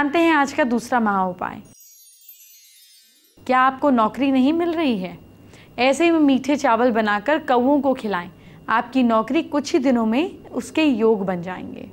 जानते हैं आज का दूसरा महा उपाय क्या आपको नौकरी नहीं मिल रही है ऐसे में मीठे चावल बनाकर कौओं को खिलाएं आपकी नौकरी कुछ ही दिनों में उसके योग बन जाएंगे